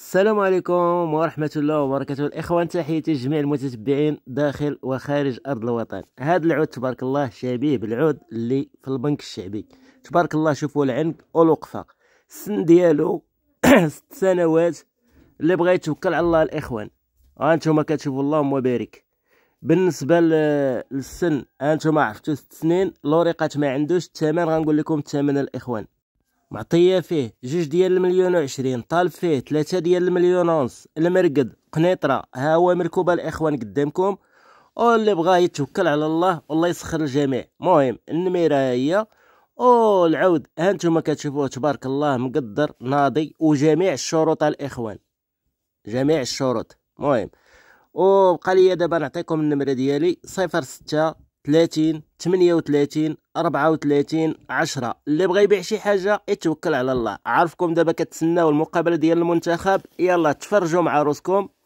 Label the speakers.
Speaker 1: السلام عليكم ورحمة الله وبركاته الإخوان تحياتي جميع المتتبعين داخل وخارج أرض الوطن هذا العود تبارك الله شبيه بالعود اللي في البنك الشعبي تبارك الله شوفوا العنق والوقفة السن ديالو ست سنوات اللي بغا يتوكل على الله الإخوان هانتوما كتشوفوا اللهم بارك بالنسبة للسن هانتوما عرفتوا ست سنين لوريقات ما عندوش الثمن غنقول لكم الثمن الإخوان معطية فيه جوج ديال المليون وعشرين طالب فيه ثلاثة ديال المليون ونص المرقد قنيطرة ها هو مركوبة الإخوان قدامكم واللي بغاه يتوكل على الله والله يسخر الجميع مهم النميرة هي او ها هانتوما كتشوفوه تبارك الله مقدر ناضي وجميع الشروط الإخوان جميع الشروط مهم وبقى لي دابا نعطيكم النمرة ديالي صفر ستة 38 34 10 اللي بغى يبيع شي حاجه يتوكل على الله عارفكم دابا كتسناو المقابله ديال المنتخب يلا تفرجوا مع روسكم